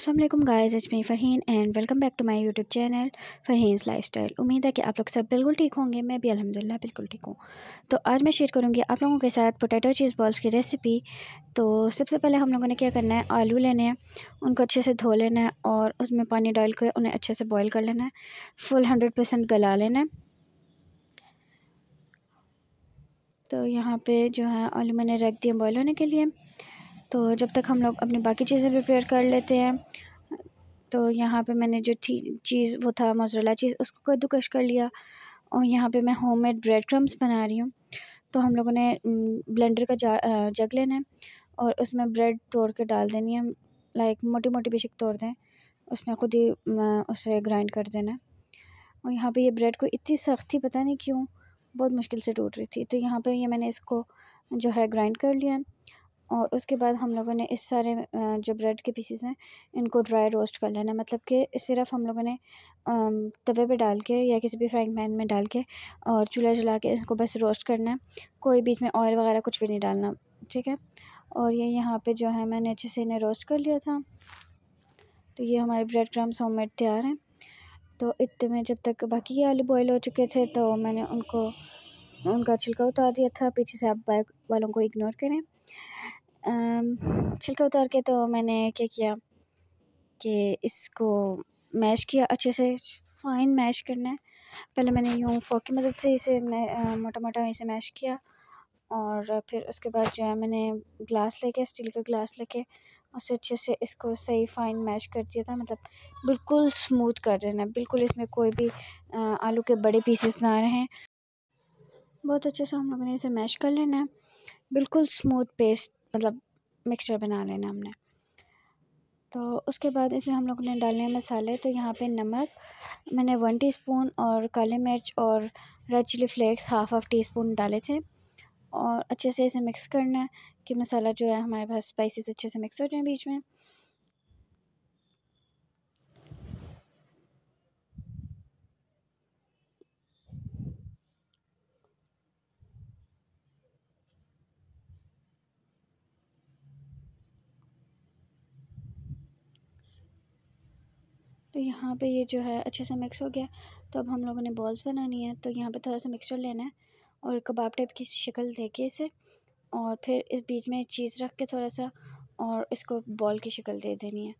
Aslam guys is me Farheen and welcome back to my YouTube channel lifestyle उम्मीद है कि आप लोग सब बिल्कुल ठीक होंगे मैं भी अलहमदिल्ला बिल्कुल ठीक हूँ तो आज मैं शेयर करूँगी आप लोगों के साथ पोटैटो चीज़ बॉल्स की रेसिपी तो सबसे पहले हम लोगों ने क्या करना है आलू लेने हैं उनको अच्छे से धो लेना है और उसमें पानी डाल कर उन्हें अच्छे से बॉयल कर लेना है फुल हंड्रेड परसेंट गला लेना है तो यहाँ पर जो है आलू मैंने रख दिए बॉयल होने के लिए तो जब तक हम लोग अपनी बाकी चीज़ें प्रिपेयर कर लेते हैं तो यहाँ पे मैंने जो थी चीज़ वो था मोजरेला चीज़ उसको कद्दूकश कर लिया और यहाँ पे मैं होममेड ब्रेड क्रम्स बना रही हूँ तो हम लोगों ने ब्लेंडर का जग लेना है और उसमें ब्रेड तोड़ के डाल देनी है लाइक मोटी मोटी बेशक तोड़ दें उसने खुद ही उसे ग्राइंड कर देना है और यहाँ पे ये ब्रेड को इतनी सख्त थी पता नहीं क्यों बहुत मुश्किल से टूट रही थी तो यहाँ पे ये मैंने इसको जो है ग्राइंड कर लिया और उसके बाद हम लोगों ने इस सारे जो ब्रेड के पीसेस हैं इनको ड्राई रोस्ट कर लेना मतलब कि सिर्फ हम लोगों ने तवे पे डाल के या किसी भी फ्राइंग पैन में डाल के और चूल्हा जला के इसको बस रोस्ट करना है कोई बीच में ऑयल वगैरह कुछ भी नहीं डालना ठीक है और ये यहाँ पे जो है मैंने अच्छे से इन्हें रोस्ट कर लिया था तो ये हमारे ब्रेड क्रम्स होम मेड तैयार हैं तो इतने में जब तक बाकी के आलू बॉयल हो चुके थे तो मैंने उनको उनका छिलका उतार दिया था पीछे से आप बैग वालों को इग्नोर करें छिलका उतार के तो मैंने क्या किया कि इसको मैश किया अच्छे से फ़ाइन मैश करना है पहले मैंने यूँ फोक की मदद से इसे मैं मोटा मोटा इसे मैश किया और फिर उसके बाद जो है मैंने ग्लास लेके स्टील का ग्लास लेके उससे अच्छे से इसको सही फाइन मैश कर दिया था मतलब बिल्कुल स्मूथ कर देना बिल्कुल इसमें कोई भी आलू के बड़े पीसेस ना रहें बहुत अच्छे से हम लोगों ने इसे मैश कर लेना है बिल्कुल स्मूथ पेस्ट मतलब मिक्सचर बना लेना हमने तो उसके बाद इसमें हम लोग ने डालने हैं मसाले तो यहाँ पे नमक मैंने वन टीस्पून और काली मिर्च और red chilli flakes half half teaspoon डाले थे और अच्छे से इसे मिक्स करना है कि मसाला जो है हमारे पास स्पाइसेस अच्छे से मिक्स हो जाए बीच में तो यहाँ पे ये जो है अच्छे से मिक्स हो गया तो अब हम लोगों ने बॉल्स बनानी है तो यहाँ पे थोड़ा सा मिक्सचर लेना है और कबाब टाइप की शक्ल दे के इसे और फिर इस बीच में चीज़ रख के थोड़ा सा और इसको बॉल की शक्ल दे देनी है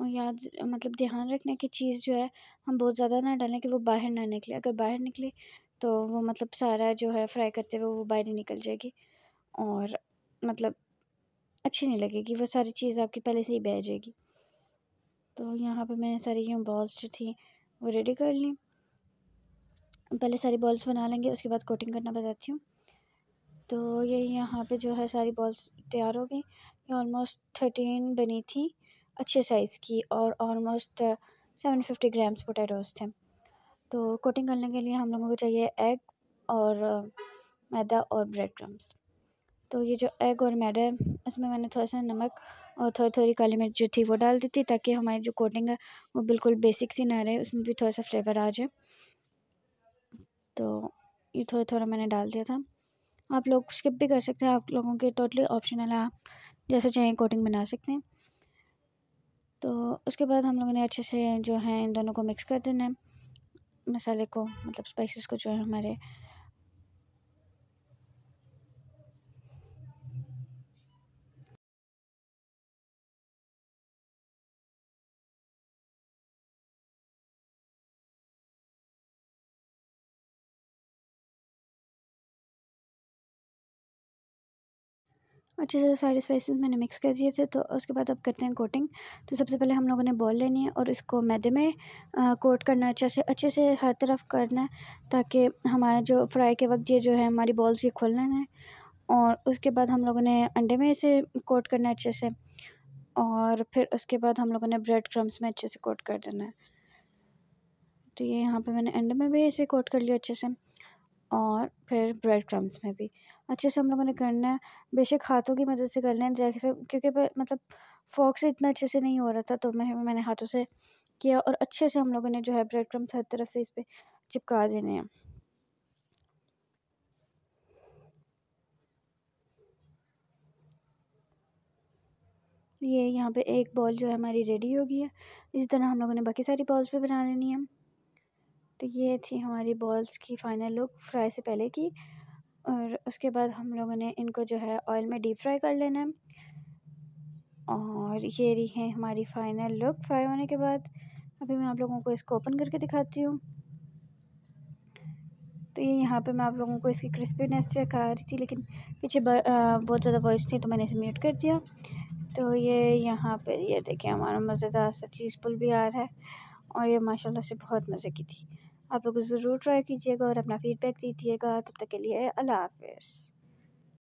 और याद मतलब ध्यान रखना कि चीज़ जो है हम बहुत ज़्यादा ना डालें कि वो बाहर ना निकले अगर बाहर निकले तो वो मतलब सारा जो है फ्राई करते हुए वो बाहर ही निकल जाएगी और मतलब अच्छी नहीं लगेगी वो सारी चीज़ आपकी पहले से ही बह जाएगी तो यहाँ पे मैंने सारी ये बॉल्स जो थी वो रेडी कर ली पहले सारी बॉल्स बना लेंगे उसके बाद कोटिंग करना बताती हूँ तो ये यहाँ पे जो है सारी बॉल्स तैयार हो गई ये ऑलमोस्ट थर्टीन बनी थी अच्छे साइज़ की और almost seven fifty grams potatoes थे तो कोटिंग करने के लिए हम लोगों को चाहिए एग और uh, मैदा और ब्रेड क्रम्स तो ये जो एग और मैडा है इसमें मैंने थोड़ा सा नमक और थोड़ी थोड़ी काली मिर्च जो थी वो डाल दी थी ताकि हमारी जो कोटिंग है वो बिल्कुल बेसिक सी ना रहे उसमें भी थोड़ा सा फ्लेवर आ जाए तो ये थोड़ा थोड़ा मैंने डाल दिया था आप लोग स्किप भी कर सकते हैं आप लोगों के टोटली ऑप्शनल है आप जैसे चाहें कोटिंग बना सकते हैं तो उसके बाद हम लोगों ने अच्छे से जो है इन दोनों को मिक्स कर देना है मसाले को मतलब स्पाइसेस को जो है हमारे अच्छे से सारे स्पाइसेस मैंने मिक्स कर दिए थे तो उसके बाद अब करते हैं कोटिंग तो सबसे पहले हम लोगों ने बॉल लेनी है और इसको मैदे में कोट करना है अच्छे से अच्छे से हर तरफ करना है ताकि हमारे जो फ्राई के वक्त ये जो है हमारी बॉल्स ये खोलना है और उसके बाद हम लोगों ने अंडे में इसे कोट करना है अच्छे से और फिर उसके बाद हम लोगों ने ब्रेड क्रम्स में अच्छे से कोट कर देना है तो ये यहाँ पर मैंने अंडे में भी इसे कोट कर लिया अच्छे से और फिर ब्रेड क्रम्स में भी अच्छे से हम लोगों ने करना है बेशक हाथों की मदद से कर लें जैसे क्योंकि मतलब फॉक से इतना अच्छे से नहीं हो रहा था तो मैं मैंने हाथों से किया और अच्छे से हम लोगों ने जो है ब्रेड क्रम्स हर तरफ से इस पर चिपका देने हैं ये यहाँ पे एक बॉल जो है हमारी रेडी हो गई है इसी तरह हम लोगों ने बाकी सारी बॉल्स पे बना लेनी है तो ये थी हमारी बॉल्स की फ़ाइनल लुक फ्राई से पहले की और उसके बाद हम लोगों ने इनको जो है ऑयल में डीप फ्राई कर लेना है और ये रही है हमारी फ़ाइनल लुक फ्राई होने के बाद अभी मैं आप लोगों को इसको ओपन करके दिखाती हूँ तो ये यहाँ पे मैं आप लोगों को इसकी क्रिस्पीनेस चेक रही थी लेकिन पीछे बहुत ज़्यादा वॉइस थी तो मैंने इसे म्यूट कर दिया तो ये यहाँ पे ये देखिए हमारा मज़ेदार सा चीज़ पुल भी आ रहा है और ये माशाल्लाह से बहुत मज़े की थी आप लोग ज़रूर ट्राई कीजिएगा और अपना फीडबैक दीजिएगा तब तक के लिए अल्लाह हाफिज़